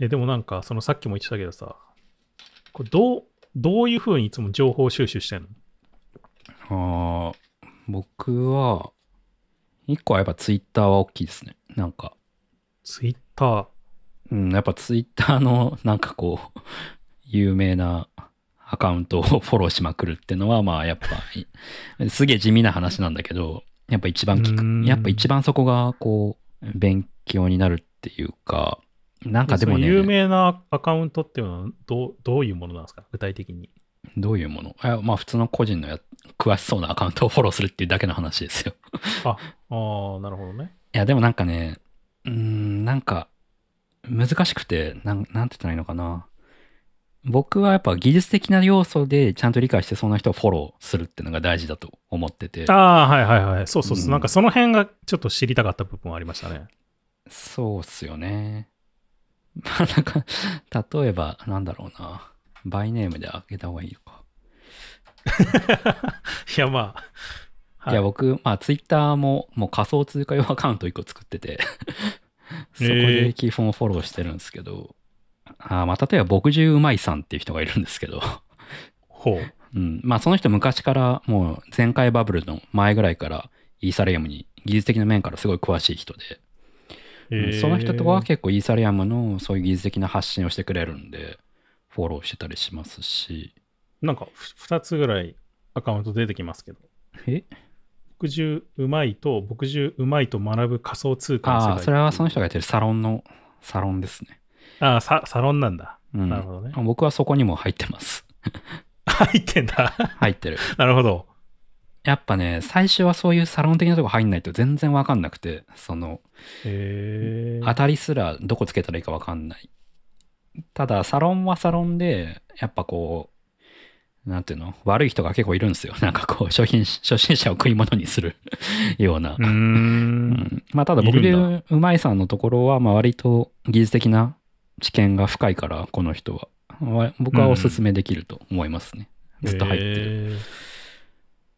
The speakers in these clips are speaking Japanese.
え、でもなんか、そのさっきも言ってたけどさ、これどう、どういうふうにいつも情報収集してんのああ、僕は、一個はやっぱツイッターは大きいですね。なんか。ツイッターうん、やっぱツイッターのなんかこう、有名なアカウントをフォローしまくるってのは、まあやっぱ、すげえ地味な話なんだけど、やっぱ一番聞く、やっぱ一番そこがこう、勉強になるっていうか、なんかでもね。有名なアカウントっていうのはどう、どういうものなんですか具体的に。どういうものあまあ普通の個人のや詳しそうなアカウントをフォローするっていうだけの話ですよあ。ああ、なるほどね。いやでもなんかね、うん、なんか難しくて、なん、なんて言ったらいいのかな。僕はやっぱ技術的な要素でちゃんと理解してそうな人をフォローするっていうのが大事だと思ってて。ああ、はいはいはい。そうそうそう、うん、なんかその辺がちょっと知りたかった部分はありましたね。そうっすよね。まあなんか、例えば、なんだろうな。バイネームで開けた方がいいのか。いや、まあ。いや、僕、まあ、ツイッターも、もう仮想通貨用アカウント1個作ってて そこで基本フォローしてるんですけど、えー、あまあ、例えば、僕中うまいさんっていう人がいるんですけどほう。うん、まあその人昔からもう前回バブルの前ぐらいからイーサリアムに技術的な面からすごい詳しい人でその人とは結構イーサリアムのそういう技術的な発信をしてくれるんで、フォローしてたりしますし。なんか2つぐらいアカウント出てきますけど。え牧獣うまいと、牧獣うまいと学ぶ仮想通貨のああ、それはその人がやってるサロンの、サロンですね。ああ、サロンなんだ、うん、なるほどね。僕はそこにも入ってます。入ってんだ。入ってる。なるほど。やっぱね、最初はそういうサロン的なとこ入んないと全然わかんなくて、その、当たりすらどこつけたらいいかわかんない。ただ、サロンはサロンで、やっぱこう、なんていうの悪い人が結構いるんですよ。なんかこう、初心初心者を食い物にする ような。うんまあ、ただ僕でうまいさんのところは、まあ割と技術的な知見が深いから、この人は。僕はおすすめできると思いますね。ずっと入ってる。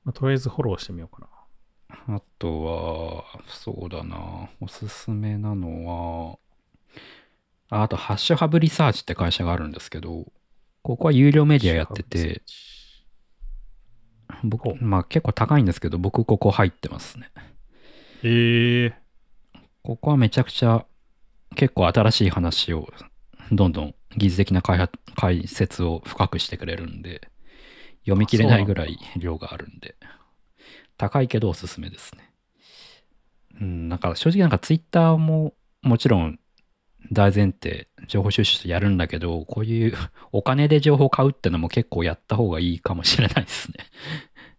まあ、とりあえずフォローしてみようかな。あとは、そうだな、おすすめなのは、ああと、ハッシュハブリサーチって会社があるんですけど、ここは有料メディアやってて、僕、まあ結構高いんですけど、僕ここ入ってますね。へえー、ここはめちゃくちゃ結構新しい話をどんどん技術的な開発解説を深くしてくれるんで読み切れないぐらい量があるんで、高いけどおすすめですね。うん、なんか正直なんか Twitter ももちろん大前提、情報収集してやるんだけど、こういうお金で情報買うってのも結構やった方がいいかもしれないですね。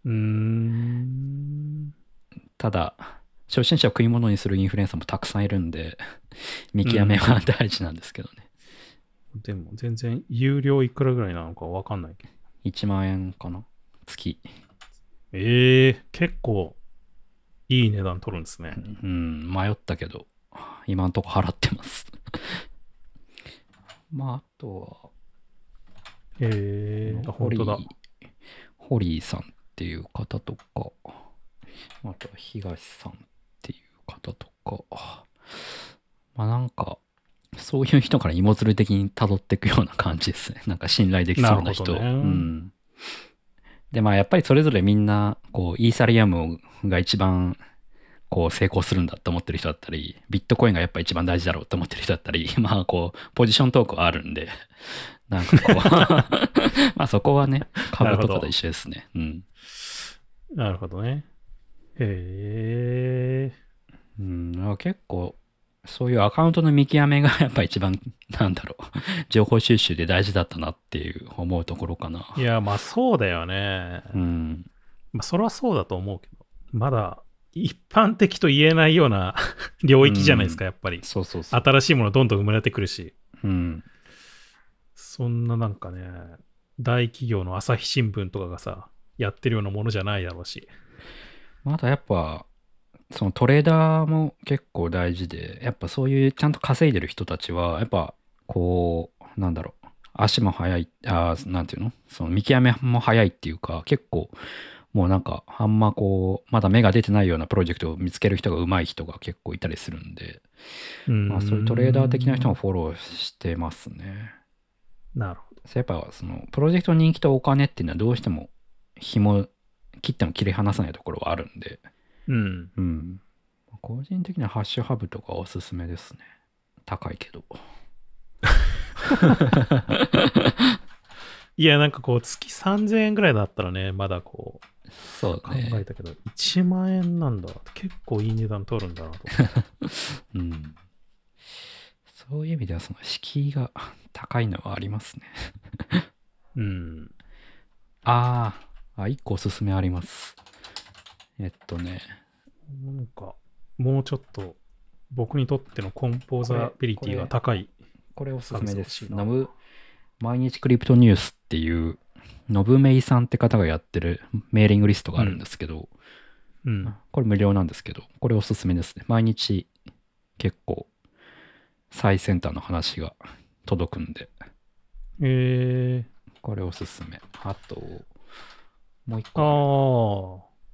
うーん。ただ、初心者を食い物にするインフルエンサーもたくさんいるんで、見極めは大事なんですけどね。うん、でも全然有料いくらぐらいなのかわかんないけど。1万円かな月。ええー、結構いい値段取るんですね。うん、迷ったけど、今んとこ払ってます まあ、あとは。ええー、本当だ。ホリーさんっていう方とか、あと東さんっていう方とか、まあなんか、そういう人から芋づる的に辿っていくような感じですね。なんか信頼できそうな人。なね、うん。で、まあやっぱりそれぞれみんな、こう、イーサリアムが一番、こう、成功するんだと思ってる人だったり、ビットコインがやっぱ一番大事だろうと思ってる人だったり、まあこう、ポジショントークはあるんで、なんかこうまあそこはね、株とかと一緒ですね。うん。なるほどね。へえ。うん、結構、そういうアカウントの見極めが やっぱ一番、なんだろう、情報収集で大事だったなっていう思うところかな。いや、まあそうだよね。うん。まあそれはそうだと思うけど、まだ一般的と言えないような 領域じゃないですか、うん、やっぱり。そうそうそう。新しいものどんどん生まれてくるし。うん。そんななんかね、大企業の朝日新聞とかがさ、やってるようなものじゃないだろうし。まだやっぱ、そのトレーダーも結構大事で、やっぱそういうちゃんと稼いでる人たちは、やっぱこう、なんだろう、足も速い、あなんていうのその見極めも速いっていうか、結構、もうなんか、あんまこう、まだ芽が出てないようなプロジェクトを見つける人が上手い人が結構いたりするんで、まあ、そういうトレーダー的な人もフォローしてますね。なるほど。やっぱ、その、プロジェクト人気とお金っていうのはどうしても紐、切っても切り離さないところはあるんで、うん。うん。個人的にはハッシュハブとかおすすめですね。高いけど。いや、なんかこう、月3000円ぐらいだったらね、まだこう、そう、考えたけど、1万円なんだ。結構いい値段取るんだなと。うん。そういう意味では、その敷居が高いのはありますね。うん。ああ、1個おすすめあります。えっとね、なんか、もうちょっと僕にとってのコンポーザビリティが高いこれおすすめです。ノブ、毎日クリプトニュースっていう、ノブメイさんって方がやってるメーリングリストがあるんですけど、うん、うん、これ無料なんですけど、これおすすめですね。毎日結構最先端の話が届くんで。えー、これおすすめ。あと、もう一個。ああ、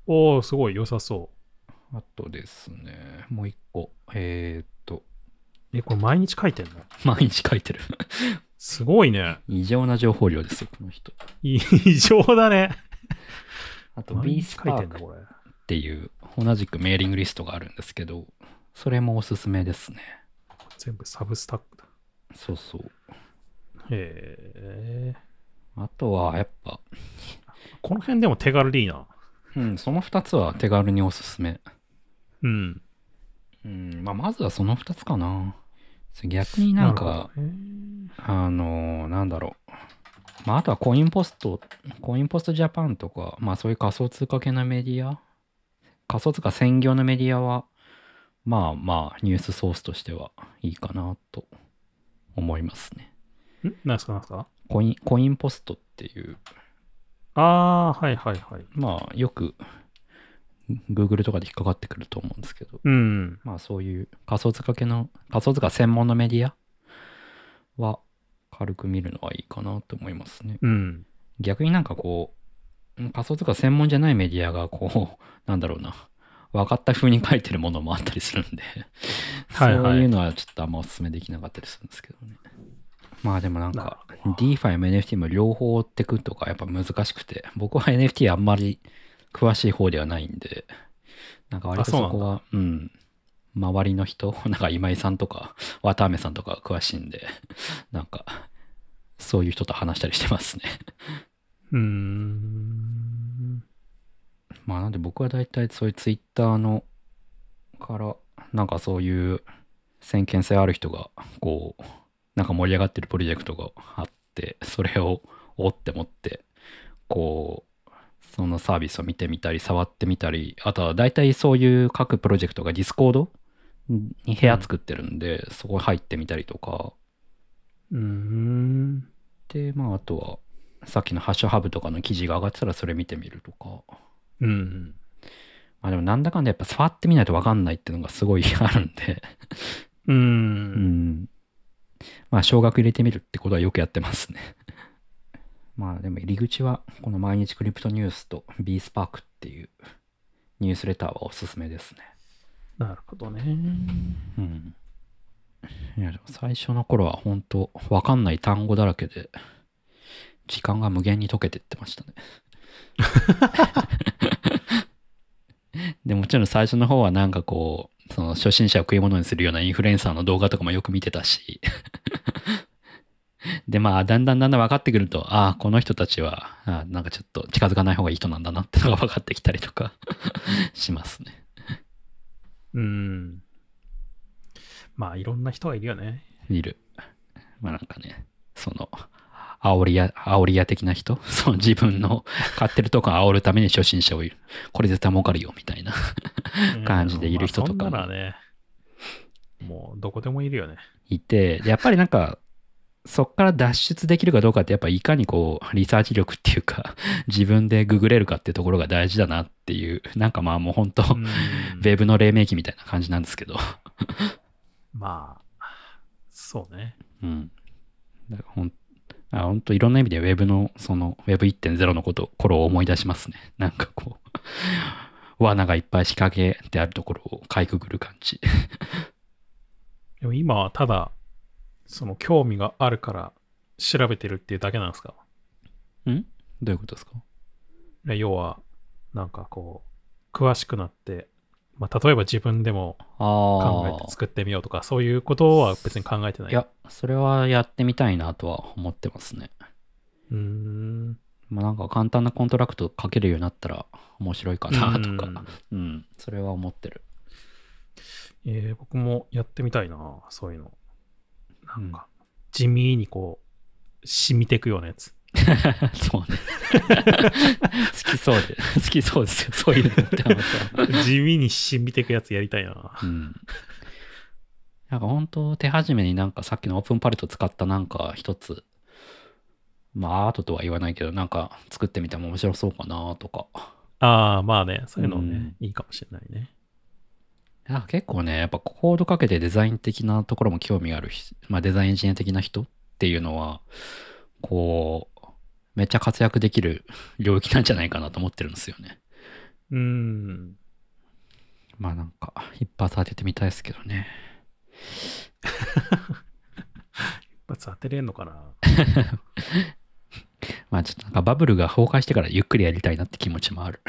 おお、すごい良さそう。あとですね、もう一個。えー、っと。え、これ毎日書いてんの 毎日書いてる。すごいね。異常な情報量ですよ、この人。異常だね。あと、B スパークっていう、同じくメーリングリストがあるんですけど、それもおすすめですね。全部サブスタックだ。そうそう。へえ。あとは、やっぱ。この辺でも手軽でいいな。うん、その2つは手軽におすすめ。うん。うん、まあ、まずはその2つかな。逆になんか、あのなんだろう。まあ、あとはコインポスト、コインポストジャパンとか、まあそういう仮想通貨系のメディア、仮想通貨専業のメディアは、まあまあニュースソースとしてはいいかなと思いますね。ん何すか何すかコイン、コインポストっていう、ああ、はいはいはい。まあ、よく、Google とかで引っかかってくると思うんですけど、うん、まあそういう仮想貨系の、仮想貨専門のメディアは軽く見るのはいいかなと思いますね。うん、逆になんかこう、仮想貨専門じゃないメディアがこう、なんだろうな、分かった風に書いてるものもあったりするんでそういうのはちょっとあんまおすすめできなかったりするんですけどね。はいはいまあでもなんか、DeFi も NFT も両方追ってくとかやっぱ難しくて、僕は NFT あんまり詳しい方ではないんで、なんか割とそこは、うん、周りの人、なんか今井さんとか、渡辺さんとか詳しいんで、なんか、そういう人と話したりしてますねうーん。まあなんで僕は大体そういう Twitter のから、なんかそういう先見性ある人が、こう、なんか盛り上がってるプロジェクトがあって、それをおって持って、こう、そのサービスを見てみたり、触ってみたり、あとは大体そういう各プロジェクトがディスコードに部屋作ってるんで、うん、そこ入ってみたりとか。うん。で、まあ、あとは、さっきのハッシュハブとかの記事が上がってたらそれ見てみるとか。うん。まあでもなんだかんだやっぱ触ってみないと分かんないっていうのがすごいあるんでうん。うん。まあ、少額入れてみるってことはよくやってますね まあ、でも入り口は、この毎日クリプトニュースと B スパークっていうニュースレターはおすすめですね。なるほどね。うん。いや、でも最初の頃は本当わかんない単語だらけで、時間が無限に解けてってましたね でもちろん最初の方はなんかこうその初心者を食い物にするようなインフルエンサーの動画とかもよく見てたし で、まあ、だんだんだんだん分かってくると、ああ、この人たちは、あなんかちょっと近づかない方がいい人なんだなってのが分かってきたりとか しますね。うん。まあ、いろんな人がいるよね。いる。まあ、なんかね、その、煽りや、煽り屋的な人 その自分の買 ってるとこ煽るために初心者をいる。これ絶対儲かるよ、みたいな 感じでいる人とか。まあ、ね、もうどこでもいるよね。いて、やっぱりなんか、そこから脱出できるかどうかってやっぱいかにこうリサーチ力っていうか自分でググれるかってところが大事だなっていうなんかまあもう本当ウェブの黎明期みたいな感じなんですけどまあそうねうんだから本あ本当いろんな意味で Web の、その Web1.0 のこと、頃を思い出しますね。なんかこう、罠がいっぱい仕掛けてあるところをかいくぐる感じ。でも今はただ、その興味があるから調べてるっていうだけなんですかんどういうことですか要は、なんかこう、詳しくなってまあ、例えば自分でも考えて作ってみようとか、そういうことは別に考えてない。いや、それはやってみたいなとは思ってますね。うん。まあ、なんか簡単なコントラクト書けるようになったら面白いかなとか、うん、うん、それは思ってる。えー、僕もやってみたいな、そういうの。なんか、地味にこう、染みてくようなやつ。そうね。好きそうで、好きそうですよ、そういうのって話は。地味に神みてくやつやりたいな。うん。なんか本当手始めになんかさっきのオープンパレット使ったなんか一つ、まあアートとは言わないけど、なんか作ってみても面白そうかなとか。ああ、まあね、そういうのね、うん、いいかもしれないね。い結構ね、やっぱコードかけてデザイン的なところも興味ある、まあ、デザインエンジニア的な人っていうのは、こう、めっちゃ活躍できる領域なんじゃないかなと思ってるんですよね。うん。まあなんか、一発当ててみたいですけどね。一発当てれんのかな まあちょっとなんかバブルが崩壊してからゆっくりやりたいなって気持ちもある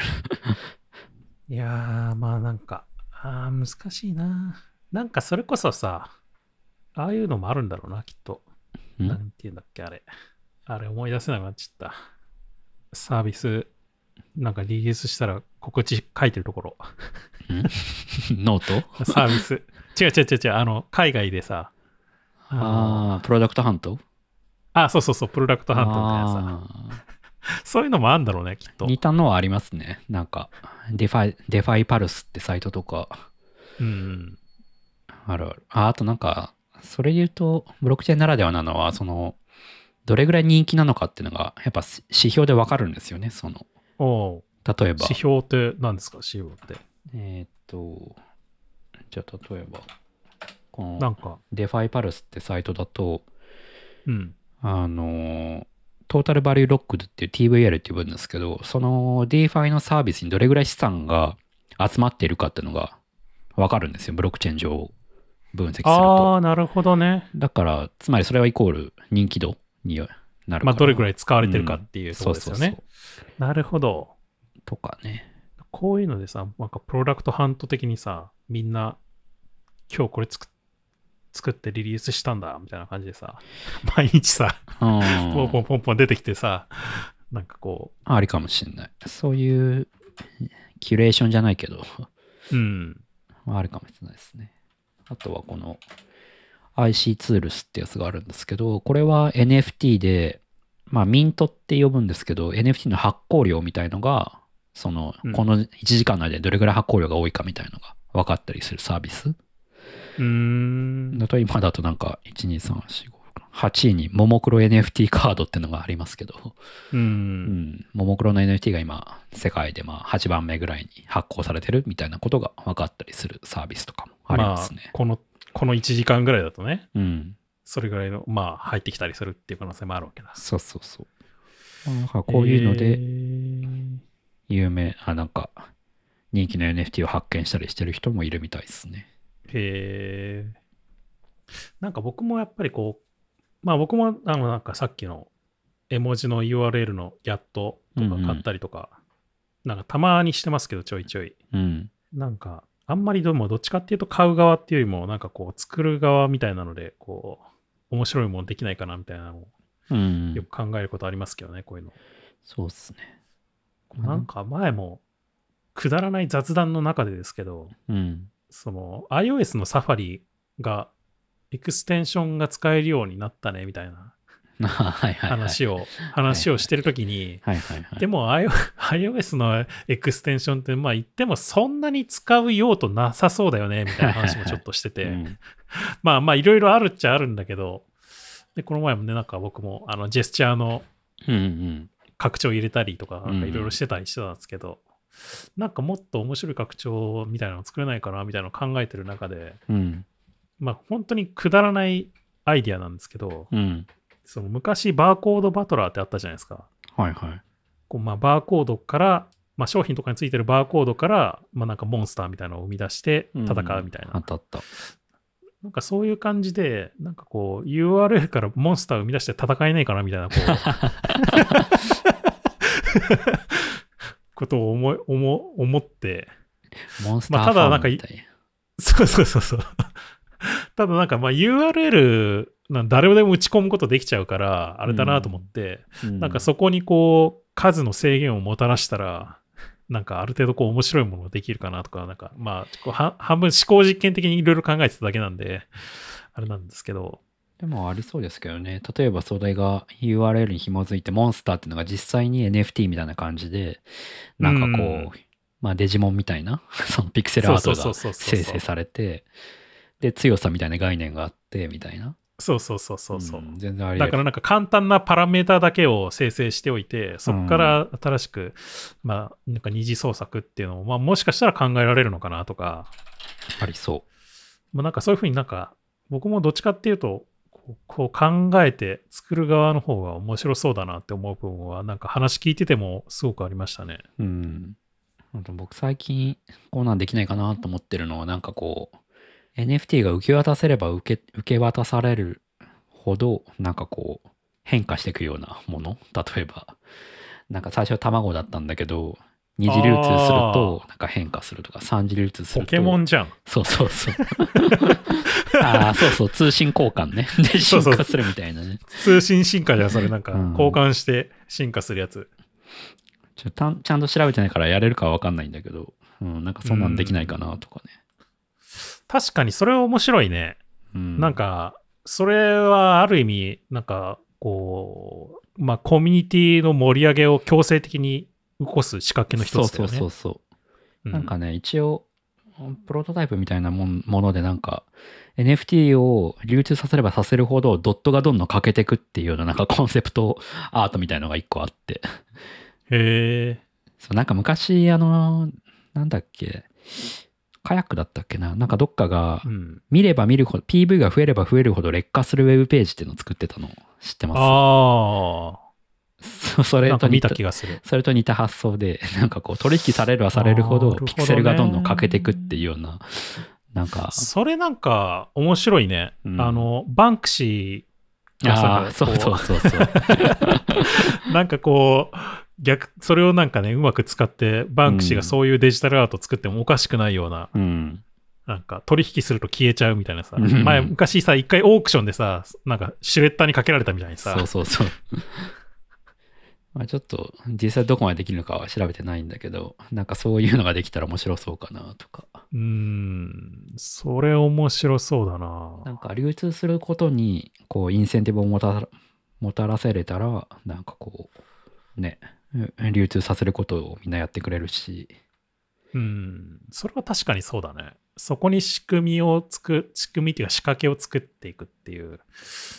いやー、まあなんか、あ難しいな。なんかそれこそさ、ああいうのもあるんだろうな、きっと。なんて言うんだっけ、あれ。あれ思い出せなくなっちゃった。サービス、なんかリリースしたら告知書いてるところ。ノートサービス。違う違う違う違う、あの、海外でさ。ああ、プロダクトハントあ、そうそうそう、プロダクトハントみたいなさ。そういうのもあるんだろうね、きっと。似たのはありますね。なんか、デファイ、デファイパルスってサイトとか。うん。あるある。あ、あとなんか、それで言うと、ブロックチェーンならではなのは、その、どれぐらい人気なのかっていうのが、やっぱ指標でわかるんですよね、その。お例えば。指標って何ですか、指標って。えー、っと、じゃあ例えば、この、なんか、デファイパルスってサイトだと、うん。あの、トータルバリューロックっていう TVL って呼ぶんですけど、その DeFi のサービスにどれぐらい資産が集まっているかっていうのがわかるんですよ、ブロックチェーン上分析すると。ああ、なるほどね。だから、つまりそれはイコール人気度になるまあ、どれくらい使われてるかっていうところですよね。なるほど。とかね。こういうのでさ、なんかプロダクトハント的にさ、みんな今日これ作作ってリリースしたんだみたいな感じでさ、毎日さ、ポンポンポンポン出てきてさ、なんかこう。ありかもしんない。そういう、キュレーションじゃないけど、うん。あるかもしれないですね。あとはこの、IC ツールスってやつがあるんですけど、これは NFT で、まあ、ミントって呼ぶんですけど、NFT の発行量みたいのが、その、この1時間の間でどれぐらい発行量が多いかみたいのが分かったりするサービス。うん。えと今だとなんか、1、2、3、4、5、8位にももクロ NFT カードってのがありますけど、うん、ももクロの NFT が今世界でまあ8番目ぐらいに発行されてるみたいなことが分かったりするサービスとかもありますね。まあ、このこの1時間ぐらいだとね、うん、それぐらいの、まあ、入ってきたりするっていう可能性もあるわけだ。そうそうそう。なんかこういうので、有名、えー、あ、なんか、人気の NFT を発見したりしてる人もいるみたいですね。へえー。なんか僕もやっぱりこう、まあ僕も、あの、なんかさっきの絵文字の URL のやっととか買ったりとか、うんうん、なんかたまにしてますけど、ちょいちょい。うん、なんか、あんまりどもどっちかっていうと買う側っていうよりも、なんかこう作る側みたいなので、こう、面白いものできないかなみたいなのを、よく考えることありますけどね、こういうの。そうっすね。なんか前も、くだらない雑談の中でですけど、うん、その iOS のサファリがエクステンションが使えるようになったねみたいな 話を、話をしてるときに、でも iOS のエクステンションって、まあ言ってもそんなに使う用途なさそうだよね、みたいな話もちょっとしてて、まあまあいろいろあるっちゃあるんだけど、で、この前もね、なんか僕も、あの、ジェスチャーの拡張入れたりとか、いろいろしてたりしてたんですけど、なんかもっと面白い拡張みたいなの作れないかな、みたいなの考えてる中で、まあ本当にくだらないアイディアなんですけど、うんその昔バーコードバトラーってあったじゃないですか。はいはい。こうまあ、バーコードから、まあ、商品とかについてるバーコードから、まあ、なんかモンスターみたいなのを生み出して戦うみたいな。うん、あったあった。なんかそういう感じで、なんかこう URL からモンスターを生み出して戦えないかなみたいなこう ことを思い思思って。モンスターファンみたい、まあ、ただなんか、そうそうそうそう。ただなんかまあ URL 誰でも打ち込むことできちゃうから、あれだなと思って、うん、なんかそこにこう、数の制限をもたらしたら、なんかある程度こう面白いものができるかなとか、なんかまあ、半分思考実験的にいろいろ考えてただけなんで、あれなんですけど。でもありそうですけどね。例えばそれが URL に紐づいてモンスターっていうのが実際に NFT みたいな感じで、なんかこう、うん、まあデジモンみたいな、そのピクセルアートが生成されて、で、強さみたいな概念があって、みたいな。そうそうそうそうそう、うん、全然ありだからなんか簡単なパラメータだけを生成しておいてそこから新しく、うん、まあなんか二次創作っていうのを、まあ、もしかしたら考えられるのかなとかありそう、まあ、なんかそういうふうになんか僕もどっちかっていうとこう考えて作る側の方が面白そうだなって思う部分はなんか話聞いててもすごくありましたね。うん。僕最近こんなんできないかなと思ってるのはなんかこう NFT が受け渡せれば受け、受け渡されるほど、なんかこう、変化していくようなもの。例えば、なんか最初は卵だったんだけど、二次流通すると、なんか変化するとか、三次流通すると。ポケモンじゃん。そうそうそう。ああ、そうそう、通信交換ね。で、進化するみたいなね。そうそう通信進化じゃん、それなんか、交換して進化するやつ。うん、ちょたちゃんと調べてないからやれるかは分かんないんだけど、うん、なんかそんなんできないかなとかね。うん確かにそれ面白いね。うん、なんか、それはある意味、なんか、こう、まあ、コミュニティの盛り上げを強制的に起こす仕掛けの一つだよね。そうそうそう、うん、なんかね、一応、プロトタイプみたいなもので、なんか、NFT を流通させればさせるほど、ドットがどんどん欠けてくっていうような、なんかコンセプトアートみたいのが一個あって。へえ。そう、なんか昔、あの、なんだっけ、カヤックだったっけななんかどっかが、見れば見るほど、PV が増えれば増えるほど劣化するウェブページっていうのを作ってたの知ってますああ。それと似たそれと似た発想で、なんかこう取引されるはされるほどピクセルがどんどん欠けていくっていうような、なんか。それなんか面白いね。うん、あの、バンクシーああ、そうそうそうそう。なんかこう、逆、それをなんかね、うまく使って、バンクシーがそういうデジタルアート作ってもおかしくないような、うん、なんか取引すると消えちゃうみたいなさ、うん、前、昔さ、一回オークションでさ、なんかシュレッダーにかけられたみたいにさ。そうそうそう。まあちょっと、実際どこまでできるのかは調べてないんだけど、なんかそういうのができたら面白そうかなとか。うん、それ面白そうだな。なんか流通することに、こう、インセンティブをもたもたらせれたら、なんかこう、ね、流通させることをみんなやってくれるし。うん、それは確かにそうだね。そこに仕組みをつく、仕組みっていうか仕掛けを作っていくっていう。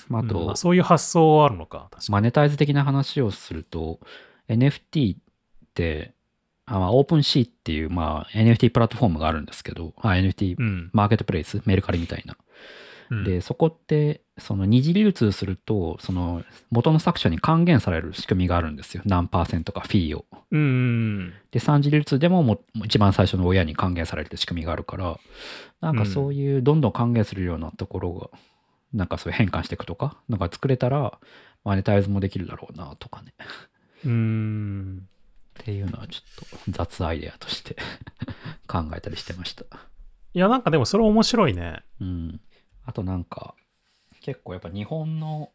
まあ、と、うんまあ、そういう発想はあるのか。かマネタイズ的な話をすると、NFT って、あまあ、オープンシーっていう、まあ、NFT プラットフォームがあるんですけど、NFT マーケットプレイス、うん、メルカリみたいな。うん、でそこってその二次流通するとその元の作者に還元される仕組みがあるんですよ何パーセントかフィーを。うん、で三次流通でもも一番最初の親に還元される仕組みがあるからなんかそういうどんどん還元するようなところが、うん、なんかそういう変換していくとかなんか作れたらマネタイズもできるだろうなとかね。うんっていうのはちょっと雑アイデアとして 考えたりしてました。いやなんかでもそれ面白いね。うん。あとなんか、結構やっぱ日本の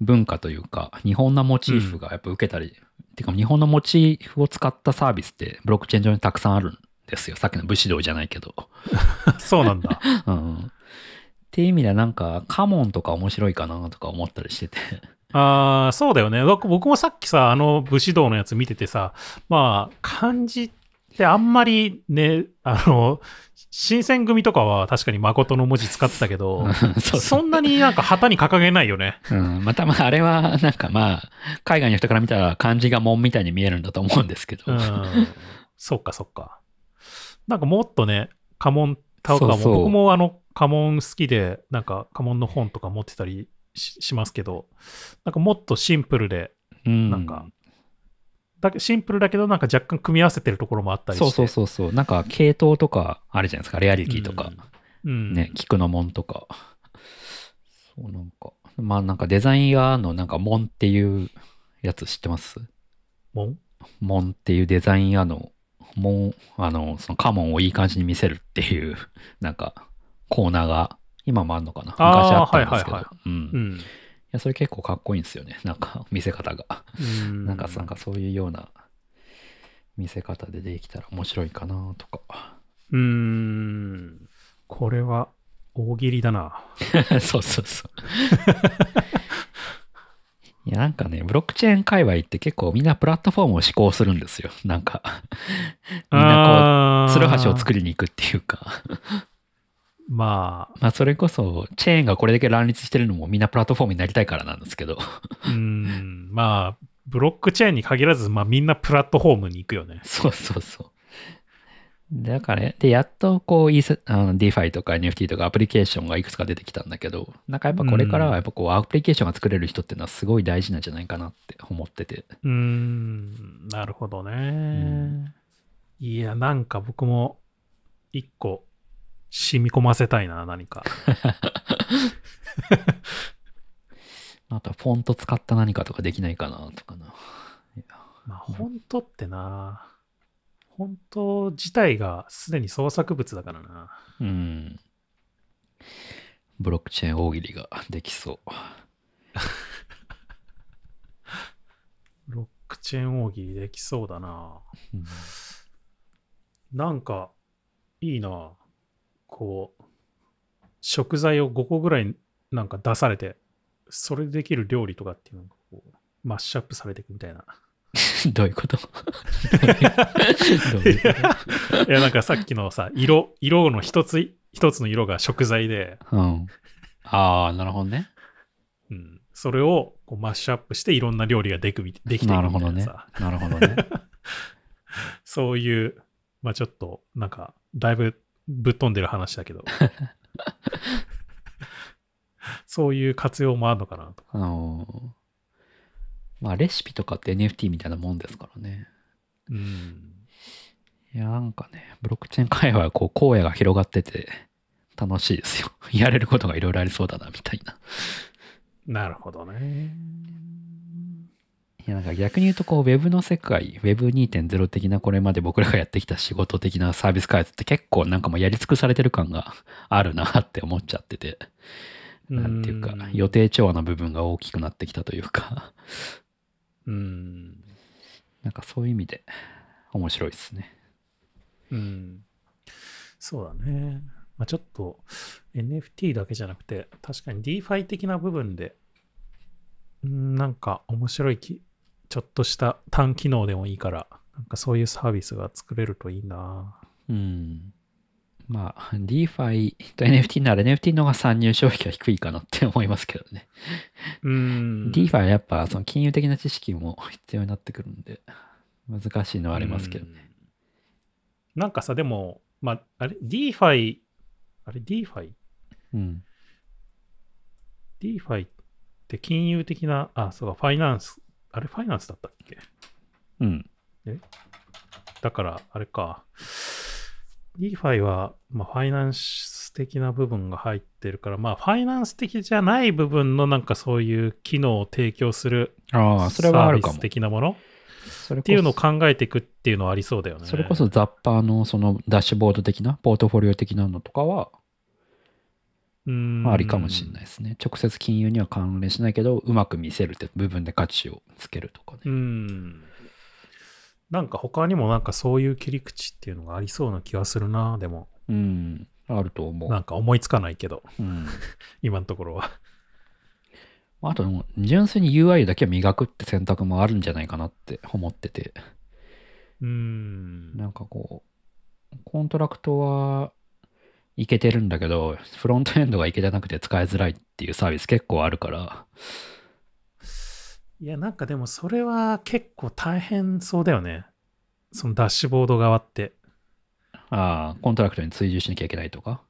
文化というか、日本のモチーフがやっぱ受けたり、うん、てか日本のモチーフを使ったサービスってブロックチェーン上にたくさんあるんですよ。さっきの武士道じゃないけど。そうなんだ。うん。っていう意味ではなんか、カモンとか面白いかなとか思ったりしてて。ああ、そうだよね。僕もさっきさ、あの武士道のやつ見ててさ、まあ、漢字って、で、あんまりね、あの、新選組とかは確かに誠の文字使ってたけど、そんなになんか旗に掲げないよね。うん、またまあ、あれはなんかまあ、海外の人から見たら漢字が門みたいに見えるんだと思うんですけど。うん、そっかそっか。なんかもっとね、家紋、タオカモ僕もあの家紋好きで、なんか家紋の本とか持ってたりしますけど、なんかもっとシンプルで、なんかシンプルだけど、なんか若干組み合わせてるところもあったりして。そうそうそうそう。なんか系統とかあるじゃないですか。レアリティとか。うん、ね、菊の門とか。そう、なんか。まあなんかデザイナーのなんか門っていうやつ知ってます門門っていうデザイナーの門、あの、その家紋をいい感じに見せるっていう、なんかコーナーが今もあるのかな昔あったんですけど。はいはいはい、うん、うんやそれ結構かっこいいんですよねなんか 見せ方がなんかなんかそういうような見せ方でできたら面白いかなとかうんこれは大喜利だな そうそうそういや、なんかね、ブロックチェーン界隈って結構みんなプラットフォームを試行するんですよ。なんかみんなこう、ツルハシを作りに行くっていうかまあ、まあそれこそチェーンがこれだけ乱立してるのもみんなプラットフォームになりたいからなんですけどうんまあブロックチェーンに限らず、まあ、みんなプラットフォームに行くよねそうそうそうだから、ね、でやっとこうイースあの DeFi とか NFT とかアプリケーションがいくつか出てきたんだけどなんかやっぱこれからはやっぱこうアプリケーションが作れる人っていうのはすごい大事なんじゃないかなって思っててうんなるほどね、うん、いやなんか僕も一個染み込ませたいな、何か。あ とフォント使った何かとかできないかな、とかな。まあ、フォントってな、フォント自体がすでに創作物だからな。うん。ブロックチェーン大喜利ができそう。ブロックチェーン大喜利できそうだな。うん、なんか、いいな。こう、食材を5個ぐらいなんか出されて、それでできる料理とかっていうのがこう、マッシュアップされていくみたいな。どういうこと いや、なんかさっきのさ、色、色の一つ、一つの色が食材で。うん。ああ、なるほどね。うん。それをこうマッシュアップしていろんな料理がでくできていくみたいななるほどね。なるほどね。そういう、まあちょっと、なんか、だいぶぶっ飛んでる話だけど。そういう活用もあるのかなとか。あのまあ、レシピとかって NFT みたいなもんですからね。うん。いや、なんかね、ブロックチェーン界隈はこう、荒野が広がってて、楽しいですよ。やれることがいろいろありそうだな、みたいな。なるほどね。いやなんか逆に言うとこう Web の世界 Web2.0 的なこれまで僕らがやってきた仕事的なサービス開発って結構なんかもうやり尽くされてる感が あるなって思っちゃっててなんていうか予定調和の部分が大きくなってきたというかうんなんかそういう意味で面白いですねうんそうだね、まあ、ちょっと NFT だけじゃなくて確かに DeFi 的な部分でなんか面白いちょっとした単機能でもいいから、なんかそういうサービスが作れるといいなうん。まあ、DeFi と NFT なら NFT の方が参入消費が低いかなって思いますけどね。うん。DeFi はやっぱその金融的な知識も必要になってくるんで、難しいのはありますけどね。んなんかさ、でも、まあ、あれ ?DeFi、あれ ?DeFi? うん。DeFi って金融的な、あ、そうか、ファイナンスあれファイナンスだったっけうん。えだから、あれか。DeFi は、まあ、ファイナンス的な部分が入ってるから、まあ、ファイナンス的じゃない部分のなんかそういう機能を提供するサービス的なものっていうのを考えていくっていうのはありそうだよね。それこそパーのそのダッシュボード的な、ポートフォリオ的なのとかは、まあ、ありかもしれないですね。直接金融には関連しないけど、うまく見せるって部分で価値をつけるとかね。うんなんか他にもなんかそういう切り口っていうのがありそうな気はするな、でも。うん、あると思う。なんか思いつかないけど、うん、今のところは。あと、純粋に UI だけは磨くって選択もあるんじゃないかなって思ってて。うん。なんかこう、コントラクトはいけてるんだけど、フロントエンドがいけてなくて使いづらいっていうサービス結構あるから。いや、なんかでもそれは結構大変そうだよね。そのダッシュボード側って。ああ、コントラクトに追従しなきゃいけないとか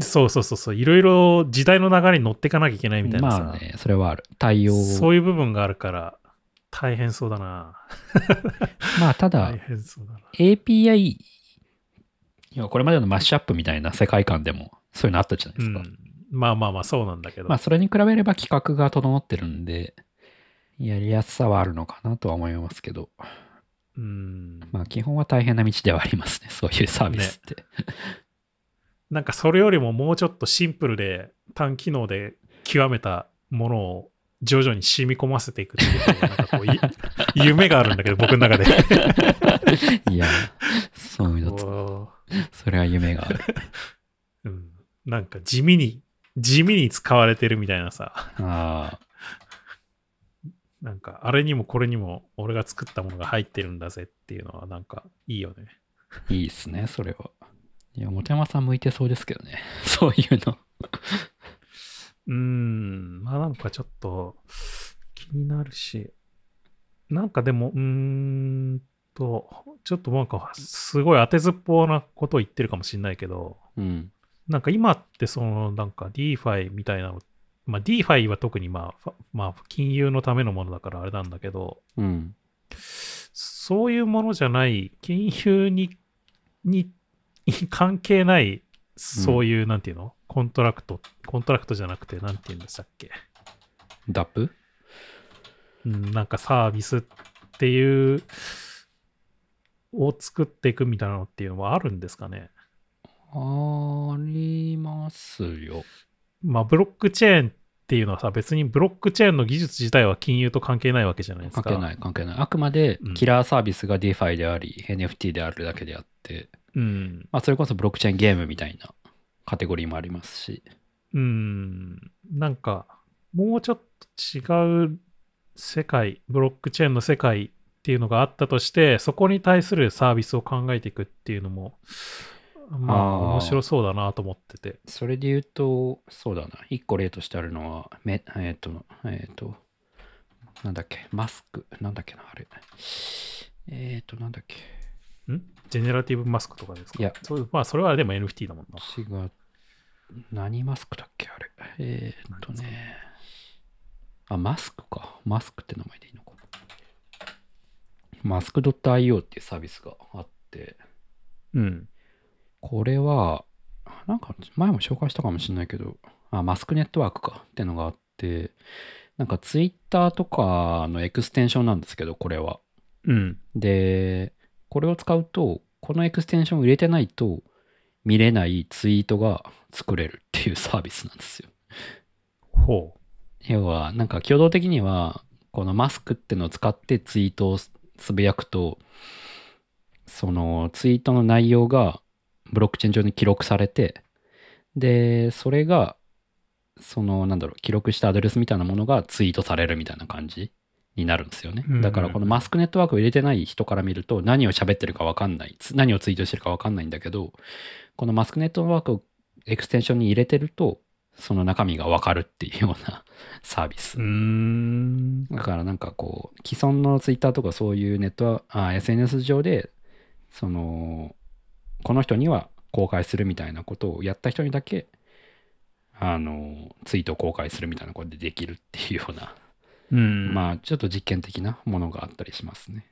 そうそうそうそう、いろいろ時代の流れに乗っていかなきゃいけないみたいなさ。まあね、それはある。対応。そういう部分があるから、大変そうだな。まあ、ただ、API 要はこれまでのマッシュアップみたいな世界観でもそういうのあったじゃないですか。うん、まあまあまあそうなんだけど。まあそれに比べれば企画が整ってるんで、やりやすさはあるのかなとは思いますけど。うん。まあ基本は大変な道ではありますね、そういうサービスって。ね、なんかそれよりももうちょっとシンプルで単機能で極めたものを徐々に染み込ませていくっていうなんかこう 夢があるんだけど僕の中でいやそういうの それは夢がある。うん。なんか地味に、地味に使われてるみたいなさ。ああ。なんか、あれにもこれにも俺が作ったものが入ってるんだぜっていうのは、なんかいいよね。いいっすね、それは。いや、本山さん向いてそうですけどね。そういうの。うーん、まあなんかちょっと気になるし、なんかでも、うーんと、ちょっとなんか、すごい当てずっぽうなことを言ってるかもしれないけど、うん、なんか今ってその、なんか DeFi みたいなの、まあ DeFi は特にまあ、まあ、金融のためのものだからあれなんだけど、うん、そういうものじゃない、金融に、に、関係ない、そういう、うん、なんていうのコントラクト、コントラクトじゃなくて、なんていうんでしたっけ ?DAP? うん、なんかサービスっていう、を作っていくみたいなのっていうのはあるんですかねありますよ。まあ、ブロックチェーンっていうのはさ、別にブロックチェーンの技術自体は金融と関係ないわけじゃないですか。関係ない、関係ない。あくまでキラーサービスが DeFi であり、うん、NFT であるだけであって、うんまあ、それこそブロックチェーンゲームみたいなカテゴリーもありますし。うん、なんか、もうちょっと違う世界、ブロックチェーンの世界っていうのがあったとして、そこに対するサービスを考えていくっていうのも、まあ、面白そうだなと思ってて。それで言うと、そうだな。1個例としてあるのは、めえっ、ー、と、えっ、ー、と、なんだっけ、マスク、なんだっけな、あれ。えっ、ー、と、なんだっけ。んジェネラティブマスクとかですかいや、そうまあ、それはでも NFT だもんな。違う。何マスクだっけ、あれ。えっ、とね。あ、マスクか。マスクって名前でいいのか。マスク .io っていうサービスがあって、うん。これは、なんか前も紹介したかもしれないけど、あ、マスクネットワークかってのがあって、なんかツイッターとかのエクステンションなんですけど、これは。うん。で、これを使うと、このエクステンションを入れてないと見れないツイートが作れるっていうサービスなんですよ。ほう。要は、なんか共同的には、このマスクってのを使ってツイートをつぶやくと、そのツイートの内容がブロックチェーン上に記録されて、で、それが、その、なんだろう、記録したアドレスみたいなものがツイートされるみたいな感じになるんですよね。だから、このマスクネットワークを入れてない人から見ると、何を喋ってるかわかんない、何をツイートしてるかわかんないんだけど、このマスクネットワークをエクステンションに入れてると、その中身がわかるっていうような サービス。だからなんかこう、既存のツイッターとかそういうネットあ、SNS 上で、その、この人には公開するみたいなことをやった人にだけ、あの、ツイートを公開するみたいなことでできるっていうような、うん、まあちょっと実験的なものがあったりしますね。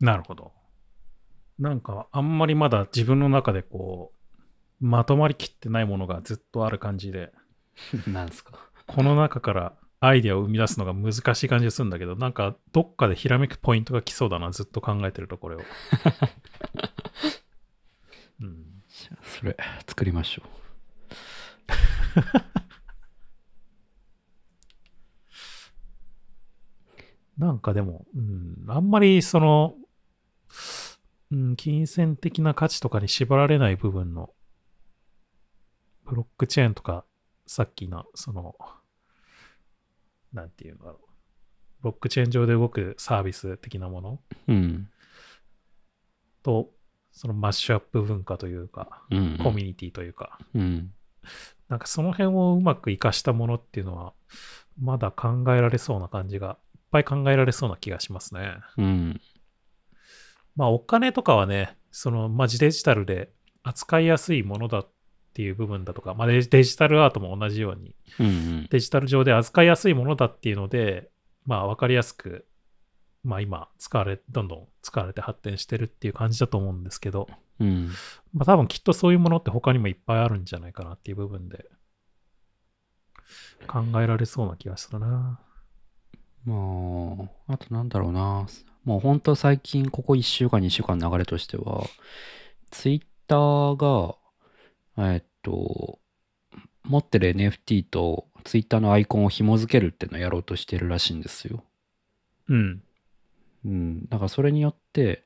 なるほど。なんかあんまりまだ自分の中でこう、まとまりきってないものがずっとある感じで。なんですか。この中からアイデアを生み出すのが難しい感じがするんだけど、なんかどっかでひらめくポイントが来そうだな、ずっと考えてると、これを。うん、それ、作りましょう。なんかでも、うん、あんまりその、うん、金銭的な価値とかに縛られない部分のブロックチェーンとか、さっきの、その、なんていうんだろう。ブロックチェーン上で動くサービス的なもの、うん、と、そのマッシュアップ文化というか、うん、コミュニティというか、うん、なんかその辺をうまく活かしたものっていうのは、まだ考えられそうな感じが、いっぱい考えられそうな気がしますね。うん、まあ、お金とかはね、その、まジデジタルで扱いやすいものだっっていう部分だとか、まあ、デジタルアートも同じように、うんうん、デジタル上で扱いやすいものだっていうので、まあ、分かりやすく、まあ、今使われどんどん使われて発展してるっていう感じだと思うんですけど、うん、まあ、多分きっとそういうものって他にもいっぱいあるんじゃないかなっていう部分で考えられそうな気がするな。まあ、あとなんだろうな。もう本当最近ここ1週間2週間流れとしては、ツイッターがえっと、持ってる NFT と Twitter のアイコンを紐付けるっていうのをやろうとしてるらしいんですよ。うん。うん。だからそれによって、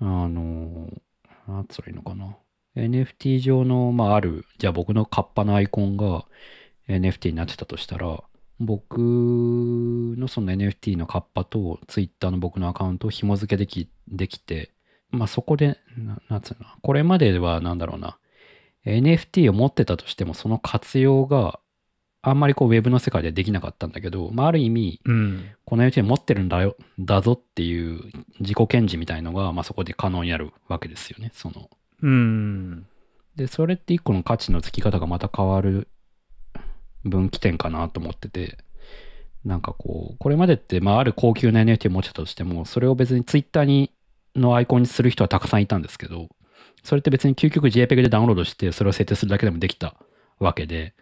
あの、なんつらいいのかな。NFT 上の、まあ、ある、じゃあ僕のカッパのアイコンが NFT になってたとしたら、僕のその NFT のカッパと Twitter の僕のアカウントを紐付けできできて、まあ、そこで、ななんつうの、これまではなんだろうな、NFT を持ってたとしてもその活用があんまりこうウェブの世界ではできなかったんだけど、まあ、ある意味、この NFT 持ってるんだよだぞっていう自己顕示みたいのが、まあ、そこで可能になるわけですよねそのうんでそれって一個の価値の付き方がまた変わる分岐点かなと思っててなんかこうこれまでって、まあ、ある高級な NFT を持ってたとしてもそれを別に Twitter にのアイコンにする人はたくさんいたんですけど、それって別に究極 JPEG でダウンロードして、それを設定するだけでもできたわけで、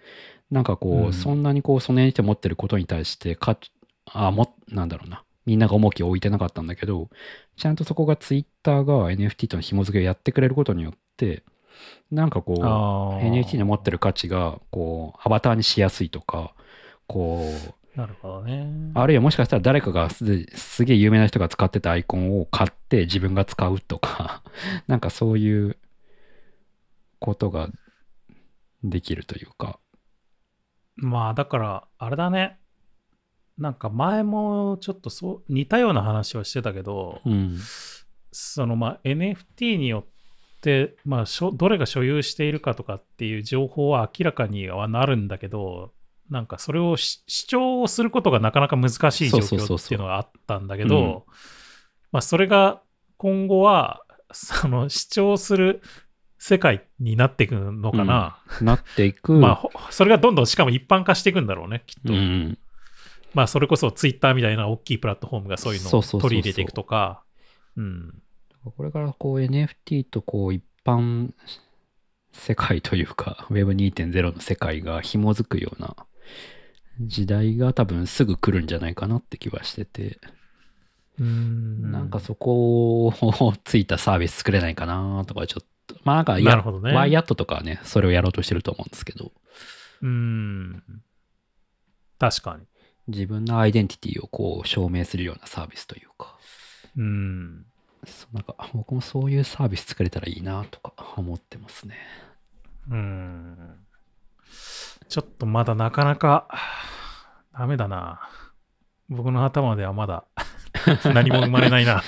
なんかこう、うん、そんなにこう、その辺して持ってることに対してか、あ、も、なんだろうな。みんなが重きを置いてなかったんだけど、ちゃんとそこが Twitter が NFT との紐付けをやってくれることによって、なんかこう、NFT の持ってる価値が、こう、アバターにしやすいとか、こう、なるほどね。あるいはもしかしたら誰かがすすげえ有名な人が使ってたアイコンを買って自分が使うとか なんかそういうことができるというか。まあだからあれだね。なんか前もちょっとそう似たような話をしてたけど、うん、そのまあ NFT によってまあ、どれが所有しているかとかっていう情報は明らかにはなるんだけどなんかそれを主張をすることがなかなか難しい状況っていうのがあったんだけど、まあ、それが今後は、その 主張する世界になっていくのかな。うん、なっていく。まあ、それがどんどんしかも一般化していくんだろうね、きっと。うん、まあ、それこそツイッターみたいな大きいプラットフォームがそういうのを取り入れていくとか。これからこう NFT とこう一般世界というか Web2.0 の世界が紐づくような時代が多分すぐ来るんじゃないかなって気はしてて。うんなんかそこをついたサービス作れないかなとかちょっと。まあなんかや、なるほどね、ワイヤットとかはね、それをやろうとしてると思うんですけど。うん。確かに。自分のアイデンティティをこう証明するようなサービスというか。うん。そうなんか僕もそういうサービス作れたらいいなとか思ってますね。うん。ちょっとまだなかなか、ダメだな。僕の頭ではまだ 何も生まれないな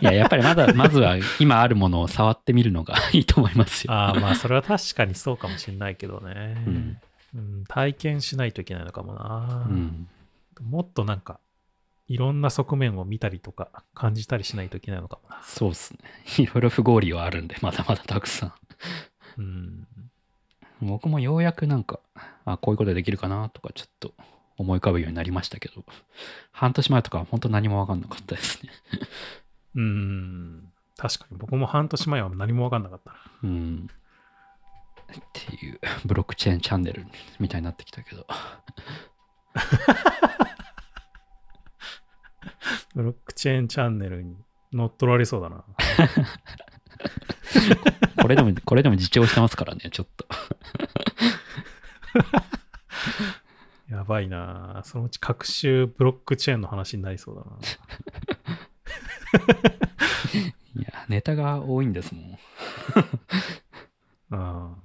いや、やっぱりまだ、まずは今あるものを触ってみるのが いいと思いますよ。ああ、まあ、それは確かにそうかもしれないけどね、うん、うん、体験しないといけないのかもな。うん、もっとなんか、いろんな側面を見たりとか、感じたりしないといけないのかもな。そうっすね。いろいろ不合理はあるんで、まだまだたくさん。うん。僕もようやくなんか、あ、こういうことできるかなとかちょっと思い浮かぶようになりましたけど、半年前とかは本当何もわかんなかったですね。うん、確かに僕も半年前は何もわかんなかった。うん。っていうブロックチェーンチャンネルみたいになってきたけど。ブロックチェーンチャンネルに乗っ取られそうだな。これでも、これでも自重してますからね、ちょっと。やばいなそのうち各種ブロックチェーンの話になりそうだな いや、ネタが多いんですもん。ま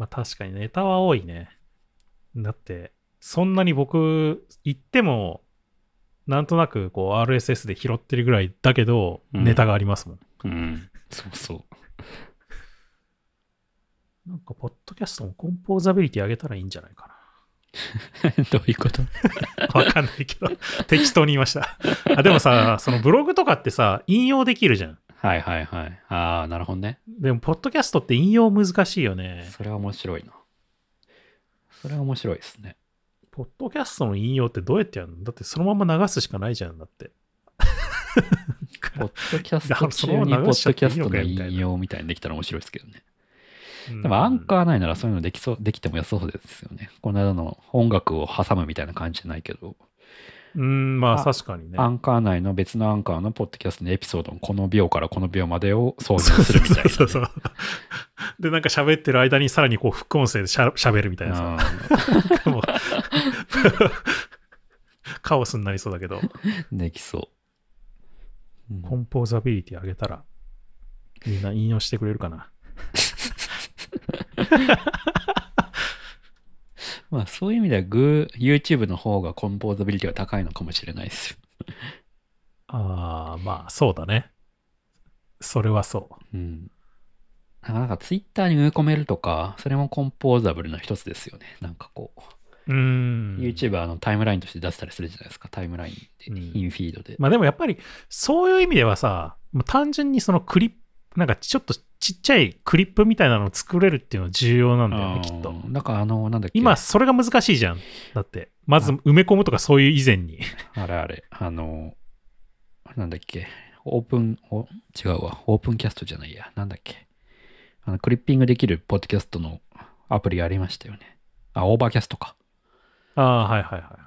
あ確かにネタは多いね。だって、そんなに僕、行っても、なんとなくこう RSS で拾ってるぐらいだけど、ネタがありますもん。うん、そうそう。なんか、ポッドキャストもコンポーザビリティ上げたらいいんじゃないかな。どういうこと わかんないけど、適当に言いました。あでもさ、そのブログとかってさ、引用できるじゃん。はいはいはい。ああ、なるほどね。でも、ポッドキャストって引用難しいよね。それは面白いな。それは面白いですね。ポッドキャストの引用ってどうやってやるのだってそのまま流すしかないじゃん、だって。ポッドキャスト中にポッドキャストの引用みたいにできたら面白いですけどね。でもアンカーないならそういうのできそう、できても良さそうですよね。この間の音楽を挟むみたいな感じじゃないけど。うん、まあ確かにね。アンカー内の別のアンカーのポッドキャストのエピソードのこの秒からこの秒までを挿入するみたいな、ね、そうそうそう。で、なんか喋ってる間にさらにこう副音声でしゃ喋るみたいなさ。カオスになりそうだけど。できそう。コンポーザビリティ上げたら、みんな引用してくれるかな。まあそういう意味ではグー YouTube の方がコンポーザビリティは高いのかもしれないです。ああ、まあそうだね。それはそう。うん。なんか Twitter に埋め込めるとか、それもコンポーザブルの一つですよね。なんかこう。うん、YouTuber のタイムラインとして出せたりするじゃないですか、タイムラインで、うん、インフィードで。まあでもやっぱり、そういう意味ではさ、単純にそのクリップ、なんかちょっとちっちゃいクリップみたいなのを作れるっていうのは重要なんだよね、きっと。なんかあの、なんだっけ。今、それが難しいじゃん。だって、まず埋め込むとかそういう以前に。あれあれ、あの、なんだっけ、オープン、お違うわ、オープンキャストじゃないや、なんだっけ。あのクリッピングできるポッドキャストのアプリありましたよね。あ、オーバーキャストか。ああ、はいはいは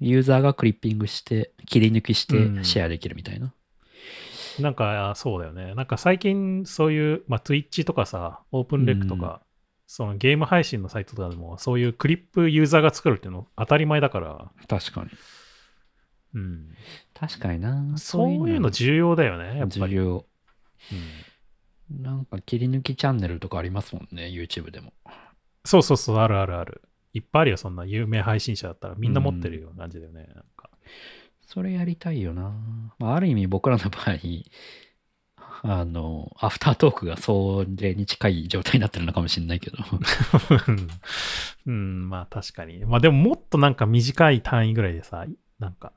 い。ユーザーがクリッピングして、切り抜きしてシェアできるみたいな。うん、なんか、そうだよね。なんか最近そういう、まあ、Twitch とかさ、オープンレックとか、うん、そのゲーム配信のサイトとかでも、そういうクリップユーザーが作るっていうの当たり前だから。確かに。うん。確かにな。そういうの重要だよね、やっぱり。重要。うん、なんか切り抜きチャンネルとかありますもんね、YouTube でも。そうそうそう、あるあるある。いっぱいあるよ、そんな有名配信者だったらみんな持ってるような感じだよね、なんか。それやりたいよな。まあ、ある意味僕らの場合、あの、アフタートークがそれに近い状態になってるのかもしれないけど。うん、まあ確かに。まあでももっとなんか短い単位ぐらいでさ、なんか、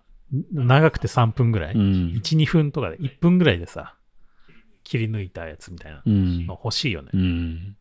長くて3分ぐらい、うん、1、2分とかで、1分ぐらいでさ、切り抜いたやつみたいなの欲しいよね。うん、うん